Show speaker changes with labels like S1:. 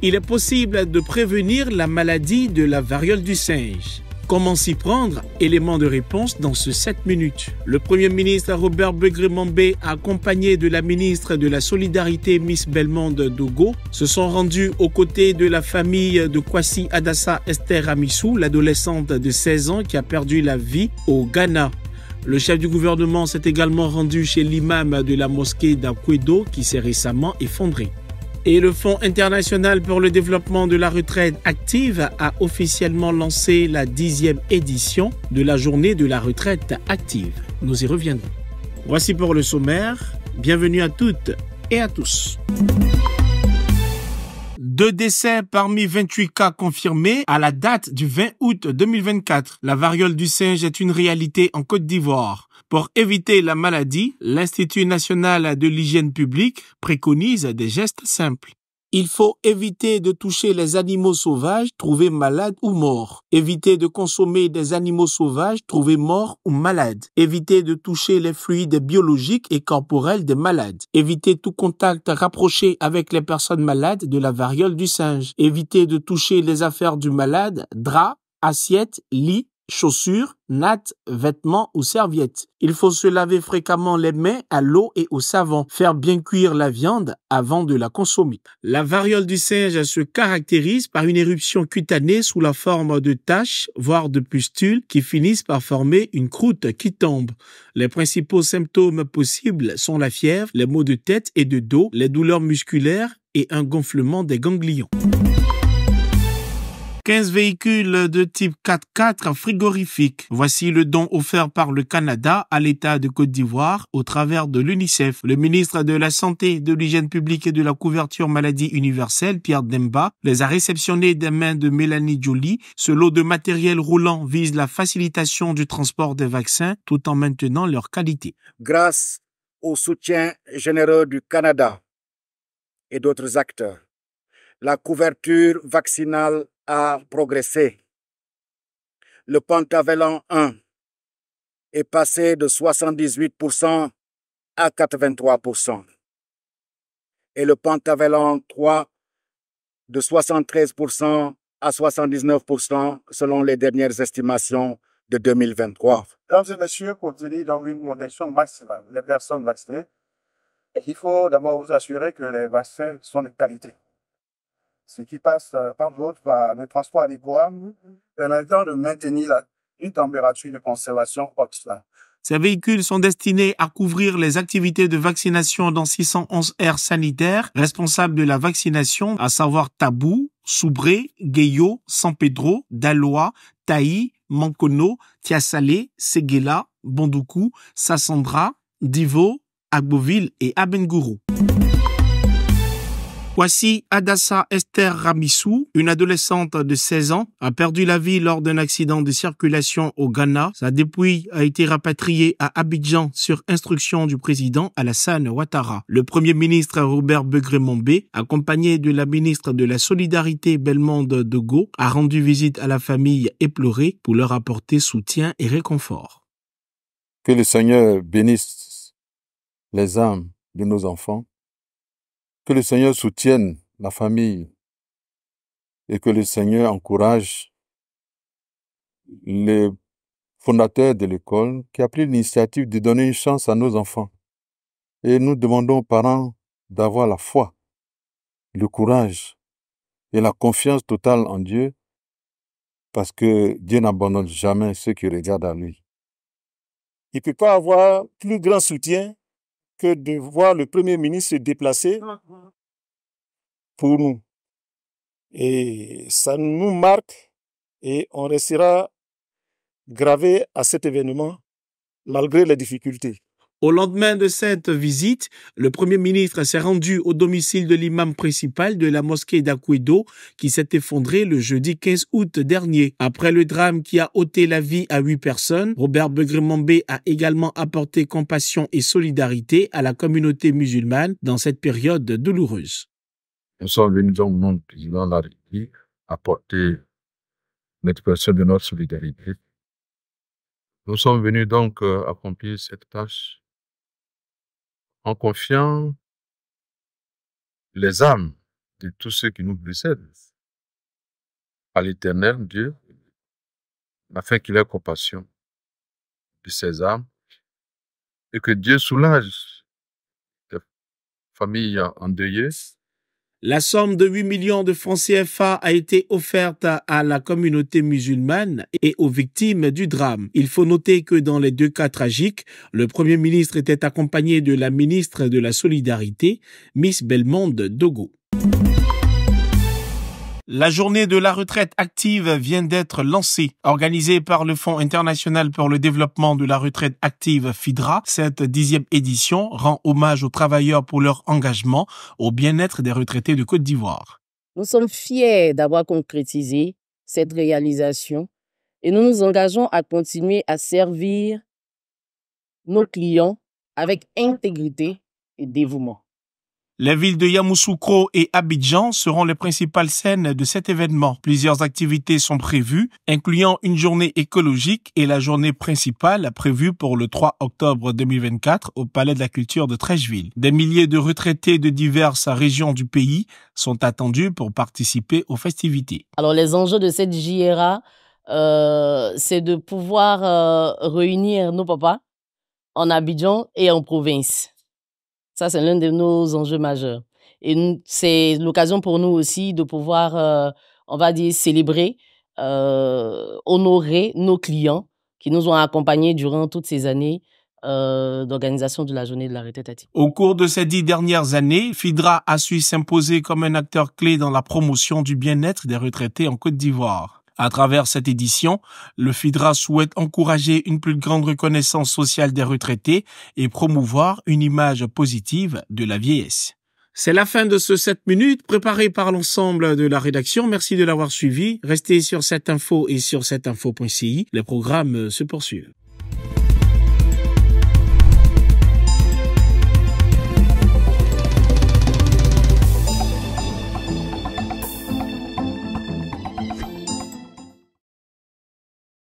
S1: il est possible de prévenir la maladie de la variole du singe. Comment s'y prendre Éléments de réponse dans ce 7 minutes. Le Premier ministre Robert Begrimambé, accompagné de la ministre de la Solidarité Miss Belmond Dogo, se sont rendus aux côtés de la famille de Kwasi Adassa Esther Amissou, l'adolescente de 16 ans qui a perdu la vie au Ghana. Le chef du gouvernement s'est également rendu chez l'imam de la mosquée d'Akwedo qui s'est récemment effondré. Et le Fonds international pour le développement de la retraite active a officiellement lancé la dixième édition de la journée de la retraite active. Nous y reviendrons. Voici pour le sommaire. Bienvenue à toutes et à tous. Deux décès parmi 28 cas confirmés à la date du 20 août 2024. La variole du singe est une réalité en Côte d'Ivoire. Pour éviter la maladie, l'Institut national de l'hygiène publique préconise des gestes simples. Il faut éviter de toucher les animaux sauvages trouvés malades ou morts. Éviter de consommer des animaux sauvages trouvés morts ou malades. Éviter de toucher les fluides biologiques et corporels des malades. Éviter tout contact rapproché avec les personnes malades de la variole du singe. Éviter de toucher les affaires du malade, draps, assiettes, lits, chaussures, nattes, vêtements ou serviettes. Il faut se laver fréquemment les mains à l'eau et au savon. Faire bien cuire la viande avant de la consommer. La variole du singe se caractérise par une éruption cutanée sous la forme de taches, voire de pustules, qui finissent par former une croûte qui tombe. Les principaux symptômes possibles sont la fièvre, les maux de tête et de dos, les douleurs musculaires et un gonflement des ganglions. 15 véhicules de type 4x4 frigorifiques. Voici le don offert par le Canada à l'État de Côte d'Ivoire au travers de l'UNICEF. Le ministre de la Santé, de l'Hygiène publique et de la couverture maladie universelle, Pierre Demba, les a réceptionnés des mains de Mélanie Joly. Ce lot de matériel roulant vise la facilitation du transport des vaccins tout en maintenant leur qualité. Grâce au soutien généreux du Canada et d'autres acteurs, la couverture vaccinale à progressé. Le pentavalent 1 est passé de 78% à 83%. Et le pentavalent 3 de 73% à 79% selon les dernières estimations de 2023. Mesdames et messieurs, pour tenir dans une condition maximale les personnes vaccinées, il faut d'abord vous assurer que les vaccins sont de qualité ce qui passe euh, par l'autre par le transport à en permettant de maintenir une température de conservation optimale. Ces véhicules sont destinés à couvrir les activités de vaccination dans 611 aires sanitaires responsables de la vaccination, à savoir Tabou, Soubré, Gayo, San Pedro, Daloa, Taï, Mancono, Tiasalé, Seguela, Bondoukou, Sassandra, Divo, Agboville et Abengourou. Voici Adassa Esther Ramissou, une adolescente de 16 ans, a perdu la vie lors d'un accident de circulation au Ghana. Sa dépouille a été rapatriée à Abidjan sur instruction du président Alassane Ouattara. Le premier ministre Robert begré accompagné de la ministre de la Solidarité Belmonde Gaulle, a rendu visite à la famille éplorée pour leur apporter soutien et réconfort. Que le Seigneur bénisse les âmes de nos enfants que le Seigneur soutienne la famille et que le Seigneur encourage les fondateurs de l'école qui a pris l'initiative de donner une chance à nos enfants. Et nous demandons aux parents d'avoir la foi, le courage et la confiance totale en Dieu parce que Dieu n'abandonne jamais ceux qui regardent à lui. Il ne peut pas avoir plus grand soutien que de voir le Premier ministre se déplacer mm, mm. pour nous. Et ça nous marque et on restera gravé à cet événement malgré les difficultés. Au lendemain de cette visite, le Premier ministre s'est rendu au domicile de l'imam principal de la mosquée d'Aquedo qui s'est effondrée le jeudi 15 août dernier. Après le drame qui a ôté la vie à huit personnes, Robert Begrimambé a également apporté compassion et solidarité à la communauté musulmane dans cette période douloureuse. Nous sommes venus donc, au président de la apporter l'expression de notre solidarité. Nous sommes venus donc euh, accomplir cette tâche en confiant les âmes de tous ceux qui nous blessent à l'éternel Dieu, afin qu'il ait compassion de ces âmes et que Dieu soulage les familles endeuillées la somme de 8 millions de francs CFA a été offerte à la communauté musulmane et aux victimes du drame. Il faut noter que dans les deux cas tragiques, le Premier ministre était accompagné de la ministre de la Solidarité, Miss Belmonde Dogo. La journée de la retraite active vient d'être lancée, organisée par le Fonds international pour le développement de la retraite active FIDRA. Cette dixième édition rend hommage aux travailleurs pour leur engagement au bien-être des retraités de Côte d'Ivoire. Nous sommes fiers d'avoir concrétisé cette réalisation et nous nous engageons à continuer à servir nos clients avec intégrité et dévouement. Les villes de Yamoussoukro et Abidjan seront les principales scènes de cet événement. Plusieurs activités sont prévues, incluant une journée écologique et la journée principale prévue pour le 3 octobre 2024 au Palais de la Culture de Trècheville. Des milliers de retraités de diverses régions du pays sont attendus pour participer aux festivités. Alors les enjeux de cette JRA, euh, c'est de pouvoir euh, réunir nos papas en Abidjan et en province ça, c'est l'un de nos enjeux majeurs. Et c'est l'occasion pour nous aussi de pouvoir, euh, on va dire, célébrer, euh, honorer nos clients qui nous ont accompagnés durant toutes ces années euh, d'organisation de la journée de la retraite Au cours de ces dix dernières années, FIDRA a su s'imposer comme un acteur clé dans la promotion du bien-être des retraités en Côte d'Ivoire. À travers cette édition, le FIDRA souhaite encourager une plus grande reconnaissance sociale des retraités et promouvoir une image positive de la vieillesse. C'est la fin de ce 7 minutes préparé par l'ensemble de la rédaction. Merci de l'avoir suivi. Restez sur cette info et sur cette info.ci. Les programmes se poursuivent.